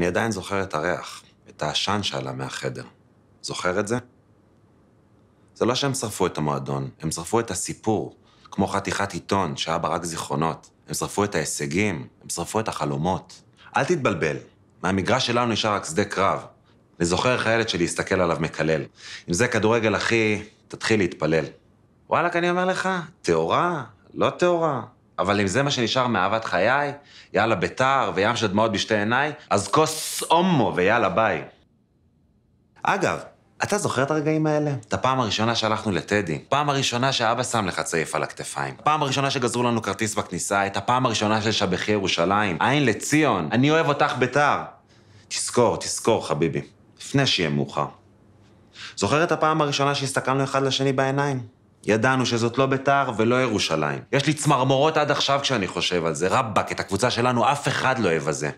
אני עדיין זוכר את הריח, את העשן שעלה מהחדר. זוכר את זה? זה לא שהם שרפו את המועדון, הם שרפו את הסיפור, כמו חתיכת עיתון שהיה בה רק זיכרונות. הם שרפו את ההישגים, הם שרפו את החלומות. אל תתבלבל, מהמגרש שלנו נשאר רק שדה קרב. אני זוכר איך הילד שלי הסתכל עליו מקלל. אם זה כדורגל, אחי, תתחיל להתפלל. וואלכ, אני אומר לך, טהורה, לא טהורה, אבל אם זה מה שנשאר מאהבת חיי, יאללה ביתר וים של דמעות בשתי עיניי, אז כוס הומו ויאללה ביי. אגב, אתה זוכר את הרגעים האלה? את הפעם הראשונה שהלכנו לטדי, פעם הראשונה שאבא שם לך צעיף על הכתפיים, פעם הראשונה שגזרו לנו כרטיס בכניסה, את הפעם הראשונה של שבחי ירושלים, עין לציון, אני אוהב אותך ביתר. תזכור, תזכור, חביבי, לפני שיהיה מאוחר. זוכר את הפעם הראשונה שהסתכלנו אחד לשני בעיניים? ידענו שזאת לא ביתר ולא ירושלים. יש לי צמרמורות עד עכשיו כשאני חושב על זה. רבאק, את הקבוצה שלנו אף אחד לא יבזה.